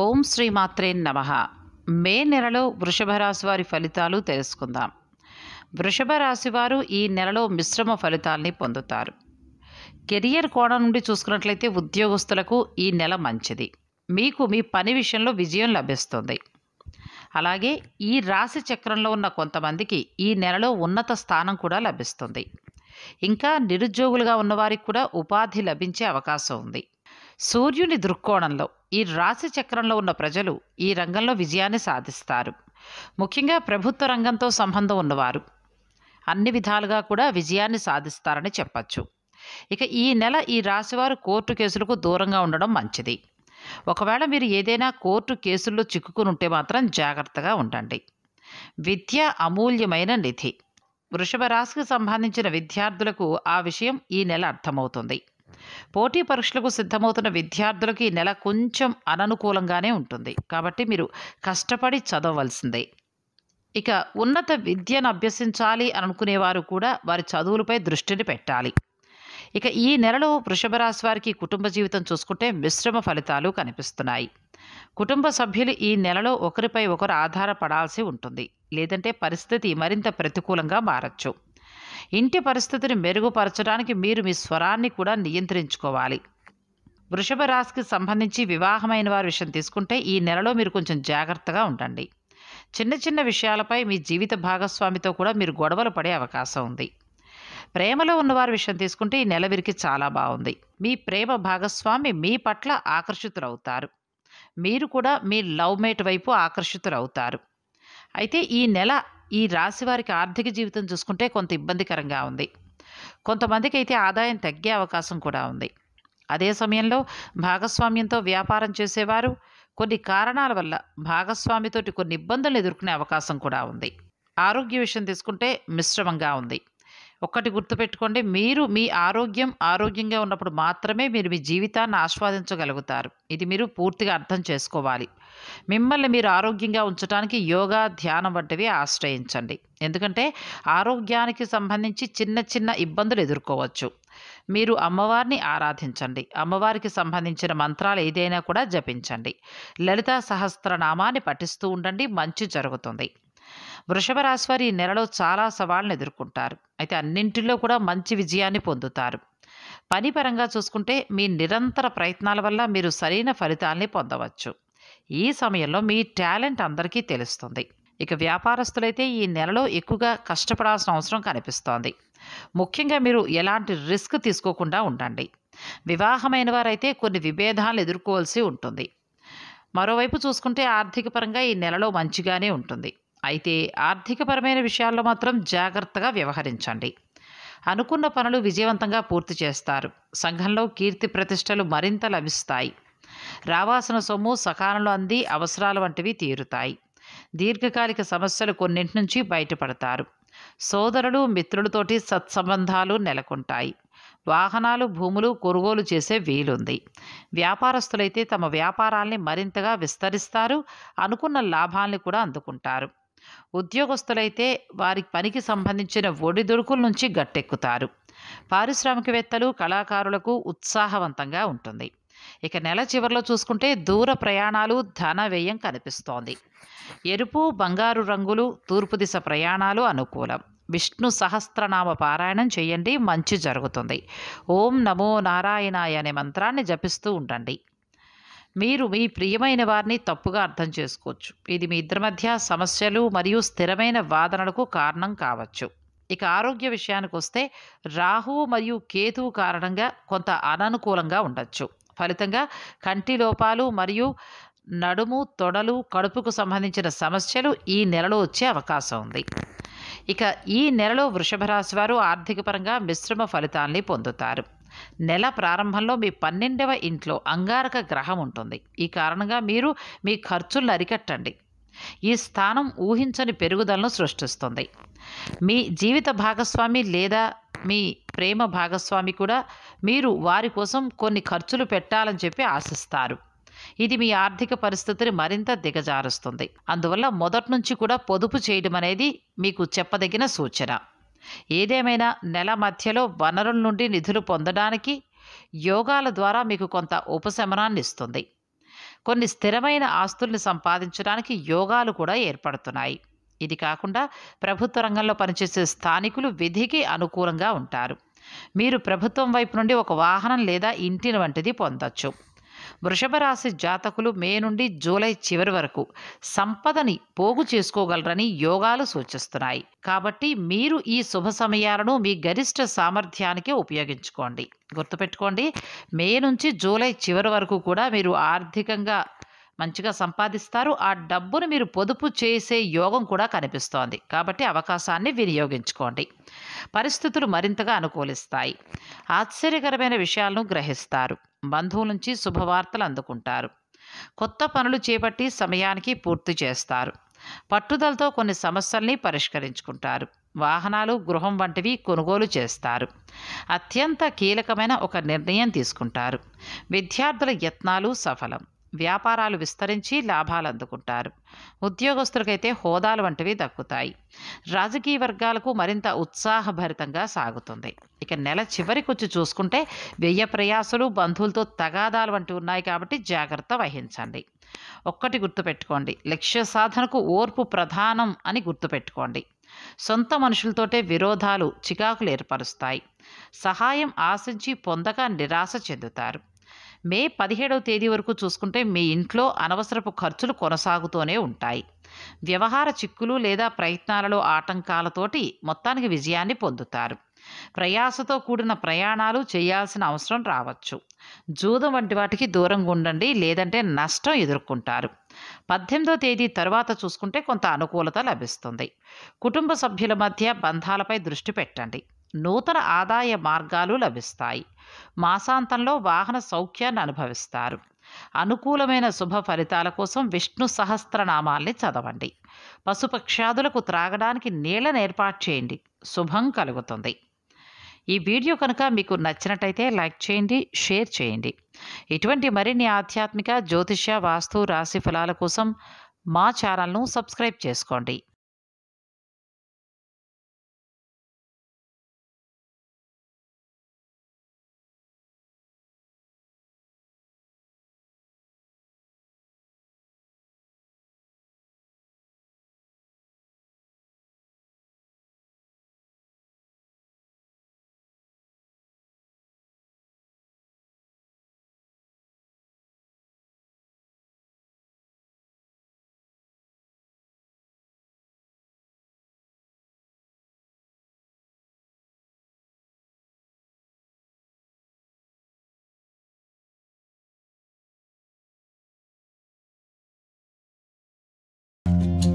ఓం శ్రీమాత్రే నమ మే నెలలో వృషభ రాశి వారి ఫలితాలు తెలుసుకుందాం వృషభ రాశి వారు ఈ నెలలో మిశ్రమ ఫలితాల్ని పొందుతారు కెరియర్ కోణం నుండి చూసుకున్నట్లయితే ఉద్యోగస్తులకు ఈ నెల మంచిది మీకు మీ పని విషయంలో విజయం లభిస్తుంది అలాగే ఈ రాశి చక్రంలో ఉన్న కొంతమందికి ఈ నెలలో ఉన్నత స్థానం కూడా లభిస్తుంది ఇంకా నిరుద్యోగులుగా ఉన్నవారికి కూడా ఉపాధి లభించే అవకాశం ఉంది సూర్యుని దృక్కోణంలో ఈ రాశి చక్రంలో ఉన్న ప్రజలు ఈ రంగంలో విజయాన్ని సాధిస్తారు ముఖ్యంగా ప్రభుత్వ రంగంతో సంబంధం ఉన్నవారు అన్ని విధాలుగా కూడా విజయాన్ని సాధిస్తారని చెప్పచ్చు ఇక ఈ నెల ఈ రాశివారు కోర్టు కేసులకు దూరంగా ఉండడం మంచిది ఒకవేళ మీరు ఏదైనా కోర్టు కేసుల్లో చిక్కుకుని ఉంటే మాత్రం జాగ్రత్తగా ఉండండి విద్య అమూల్యమైన నిధి వృషభ రాశికి సంబంధించిన విద్యార్థులకు ఆ విషయం ఈ నెల అర్థమవుతుంది పోటీ పరీక్షలకు సిద్ధమవుతున్న విద్యార్థులకు ఈ నెల కొంచెం అననుకూలంగానే ఉంటుంది కాబట్టి మీరు కష్టపడి చదవవలసిందే ఇక ఉన్నత విద్యను అభ్యసించాలి అని అనుకునేవారు కూడా వారి చదువులపై దృష్టిని పెట్టాలి ఇక ఈ నెలలో వృషభ రాశి వారికి కుటుంబ జీవితం చూసుకుంటే మిశ్రమ ఫలితాలు కనిపిస్తున్నాయి కుటుంబ సభ్యులు ఈ నెలలో ఒకరిపై ఒకరు ఆధారపడాల్సి ఉంటుంది లేదంటే పరిస్థితి మరింత ప్రతికూలంగా మారచ్చు ఇంటి పరిస్థితిని మెరుగుపరచడానికి మీరు మీ స్వరాన్ని కూడా నియంత్రించుకోవాలి వృషభ రాశికి సంబంధించి వివాహమైన వారి విషయం తీసుకుంటే ఈ నెలలో మీరు కొంచెం జాగ్రత్తగా ఉండండి చిన్న చిన్న విషయాలపై మీ జీవిత భాగస్వామితో కూడా మీరు గొడవలు పడే అవకాశం ఉంది ప్రేమలో ఉన్నవారి విషయం తీసుకుంటే ఈ నెల వీరికి చాలా బాగుంది మీ ప్రేమ భాగస్వామి మీ పట్ల ఆకర్షితులవుతారు మీరు కూడా మీ లవ్ మేట్ వైపు ఆకర్షితులవుతారు అయితే ఈ నెల ఈ రాశి వారికి ఆర్థిక జీవితం చూసుకుంటే కొంత ఇబ్బందికరంగా ఉంది కొంతమందికి అయితే ఆదాయం తగ్గే అవకాశం కూడా ఉంది అదే సమయంలో భాగస్వామ్యంతో వ్యాపారం చేసేవారు కొన్ని కారణాల వల్ల భాగస్వామితోటి కొన్ని ఇబ్బందులు ఎదుర్కొనే అవకాశం కూడా ఉంది ఆరోగ్య విషయం తీసుకుంటే మిశ్రమంగా ఉంది ఒక్కటి గుర్తుపెట్టుకోండి మీరు మీ ఆరోగ్యం ఆరోగ్యంగా ఉన్నప్పుడు మాత్రమే మీరు మీ జీవితాన్ని ఆస్వాదించగలుగుతారు ఇది మీరు పూర్తిగా అర్థం చేసుకోవాలి మిమ్మల్ని మీరు ఆరోగ్యంగా ఉంచడానికి యోగా ధ్యానం వంటివి ఆశ్రయించండి ఎందుకంటే ఆరోగ్యానికి సంబంధించి చిన్న చిన్న ఇబ్బందులు ఎదుర్కోవచ్చు మీరు అమ్మవారిని ఆరాధించండి అమ్మవారికి సంబంధించిన మంత్రాలు ఏదైనా కూడా జపించండి లలితా సహస్రనామాన్ని పఠిస్తూ ఉండండి మంచి జరుగుతుంది వృషభ రాశివారు ఈ నెలలో చాలా సవాళ్ళను ఎదుర్కొంటారు అయితే అన్నింటిలో కూడా మంచి విజయాన్ని పొందుతారు పని పరంగా చూసుకుంటే మీ నిరంతర ప్రయత్నాల వల్ల మీరు సరైన ఫలితాల్ని పొందవచ్చు ఈ సమయంలో మీ టాలెంట్ అందరికీ తెలుస్తుంది ఇక వ్యాపారస్తులైతే ఈ నెలలో ఎక్కువగా కష్టపడాల్సిన అవసరం కనిపిస్తోంది ముఖ్యంగా మీరు ఎలాంటి రిస్క్ తీసుకోకుండా ఉండండి వివాహమైన వారైతే కొన్ని విభేదాలు ఎదుర్కోవాల్సి ఉంటుంది మరోవైపు చూసుకుంటే ఆర్థిక పరంగా ఈ నెలలో మంచిగానే ఉంటుంది అయితే ఆర్థికపరమైన విషయాల్లో మాత్రం జాగ్రత్తగా వ్యవహరించండి అనుకున్న పనులు విజయవంతంగా పూర్తి చేస్తారు సంఘంలో కీర్తి ప్రతిష్టలు మరింత లభిస్తాయి రావాల్సిన సొమ్ము సకాలంలో అంది అవసరాలు వంటివి తీరుతాయి దీర్ఘకాలిక సమస్యలు కొన్నింటి నుంచి బయటపడతారు సోదరులు మిత్రులతోటి సత్సంబంధాలు నెలకొంటాయి వాహనాలు భూములు కొనుగోలు చేసే వీలుంది వ్యాపారస్తులైతే తమ వ్యాపారాల్ని మరింతగా విస్తరిస్తారు అనుకున్న లాభాల్ని కూడా అందుకుంటారు ఉద్యోగస్తులైతే వారి పనికి సంబంధించిన ఒడిదుడుకుల నుంచి గట్టెక్కుతారు పారిశ్రామికవేత్తలు కళాకారులకు ఉత్సాహవంతంగా ఉంటుంది ఇక నెల చివరిలో చూసుకుంటే దూర ప్రయాణాలు ధన వ్యయం కనిపిస్తోంది ఎరుపు బంగారు రంగులు తూర్పు దిశ ప్రయాణాలు అనుకూలం విష్ణు సహస్రనామ పారాయణం చేయండి మంచి జరుగుతుంది ఓం నమో నారాయణాయ అనే మంత్రాన్ని జపిస్తూ ఉండండి మీరు మీ ప్రియమైన వారిని తప్పుగా అర్థం చేసుకోవచ్చు ఇది మీ ఇద్దరి మధ్య సమస్యలు మరియు స్థిరమైన వాదనలకు కారణం కావచ్చు ఇక ఆరోగ్య విషయానికి వస్తే రాహువు మరియు కేతు కారణంగా కొంత అననుకూలంగా ఉండొచ్చు ఫలితంగా కంటి లోపాలు మరియు నడుము తొడలు కడుపుకు సంబంధించిన సమస్యలు ఈ నెలలో వచ్చే అవకాశం ఉంది ఇక ఈ నెలలో వృషభ రాశి వారు ఆర్థికపరంగా మిశ్రమ ఫలితాల్ని పొందుతారు నెల ప్రారంభంలో మీ పన్నెండవ ఇంట్లో అంగారక గ్రహం ఉంటుంది ఈ కారణంగా మీరు మీ ఖర్చులను అరికట్టండి ఈ స్థానం ఊహించని పెరుగుదలను సృష్టిస్తుంది మీ జీవిత భాగస్వామి లేదా మీ ప్రేమ భాగస్వామి కూడా మీరు వారి కోసం కొన్ని ఖర్చులు పెట్టాలని చెప్పి ఆశిస్తారు ఇది మీ ఆర్థిక పరిస్థితిని మరింత దిగజారుస్తుంది అందువల్ల మొదటి నుంచి కూడా పొదుపు చేయడం అనేది మీకు చెప్పదగిన సూచన ఏదేమైనా నెల మధ్యలో వనరుల నుండి నిధులు పొందడానికి యోగాల ద్వారా మీకు కొంత ఉపశమనాన్ని ఇస్తుంది కొన్ని స్థిరమైన ఆస్తుల్ని సంపాదించడానికి యోగాలు కూడా ఏర్పడుతున్నాయి ఇది కాకుండా ప్రభుత్వ రంగంలో పనిచేసే స్థానికులు విధికి అనుకూలంగా ఉంటారు మీరు ప్రభుత్వం వైపు నుండి ఒక వాహనం లేదా ఇంటిని వంటిది పొందొచ్చు వృషభ రాశి జాతకులు మే నుండి జూలై చివరి వరకు సంపదని పోగు చేసుకోగలరని యోగాలు సూచిస్తున్నాయి కాబట్టి మీరు ఈ శుభ సమయాలను మీ గరిష్ట సామర్థ్యానికే ఉపయోగించుకోండి గుర్తుపెట్టుకోండి మే నుంచి జూలై చివరి వరకు కూడా మీరు ఆర్థికంగా మంచిగా సంపాదిస్తారు ఆ డబ్బును మీరు పొదుపు చేసే యోగం కూడా కనిపిస్తోంది కాబట్టి అవకాశాన్ని వినియోగించుకోండి పరిస్థితులు మరింతగా అనుకూలిస్తాయి ఆశ్చర్యకరమైన విషయాలను గ్రహిస్తారు బంధువుల నుంచి శుభవార్తలు అందుకుంటారు కొత్త పనులు చేపట్టి సమయానికి పూర్తి చేస్తారు పట్టుదలతో కొన్ని సమస్యల్ని పరిష్కరించుకుంటారు వాహనాలు గృహం వంటివి కొనుగోలు చేస్తారు అత్యంత కీలకమైన ఒక నిర్ణయం తీసుకుంటారు విద్యార్థుల యత్నాలు సఫలం వ్యాపారాలు విస్తరించి లాభాలు అందుకుంటారు ఉద్యోగస్తులకైతే హోదాలు వంటివి దక్కుతాయి రాజకీయ వర్గాలకు మరింత ఉత్సాహభరితంగా సాగుతుంది ఇక నెల చివరికి వచ్చి చూసుకుంటే వ్యయ ప్రయాసలు బంధువులతో తగాదాలు వంటివి ఉన్నాయి కాబట్టి జాగ్రత్త వహించండి ఒక్కటి గుర్తుపెట్టుకోండి లక్ష్య సాధనకు ఓర్పు ప్రధానం అని గుర్తుపెట్టుకోండి సొంత మనుషులతోటే విరోధాలు చికాకులు ఏర్పరుస్తాయి సహాయం ఆశించి పొందక నిరాశ చెందుతారు మే పదిహేడవ తేదీ వరకు చూసుకుంటే మీ ఇంట్లో అనవసరపు ఖర్చులు కొనసాగుతూనే ఉంటాయి వ్యవహార చిక్కులు లేదా ప్రయత్నాలలో ఆటంకాలతోటి మొత్తానికి విజయాన్ని పొందుతారు ప్రయాసతో కూడిన ప్రయాణాలు చేయాల్సిన అవసరం రావచ్చు జూదం వంటి వాటికి దూరంగా ఉండండి లేదంటే నష్టం ఎదుర్కొంటారు పద్దెనిమిదో తేదీ తర్వాత చూసుకుంటే కొంత అనుకూలత లభిస్తుంది కుటుంబ సభ్యుల మధ్య బంధాలపై దృష్టి పెట్టండి నూతన ఆదాయ మార్గాలు లభిస్తాయి మాసాంతంలో వాహన సౌఖ్యాన్ని అనుభవిస్తారు అనుకూలమైన శుభ ఫలితాల కోసం విష్ణు సహస్రనామాల్ని చదవండి పశుపక్షాదులకు త్రాగడానికి నీళ్ళను ఏర్పాటు చేయండి శుభం కలుగుతుంది ఈ వీడియో కనుక మీకు నచ్చినట్టయితే లైక్ చేయండి షేర్ చేయండి ఇటువంటి మరిన్ని ఆధ్యాత్మిక జ్యోతిష్య వాస్తు రాశి ఫలాల కోసం మా ఛానల్ను సబ్స్క్రైబ్ చేసుకోండి Thank you.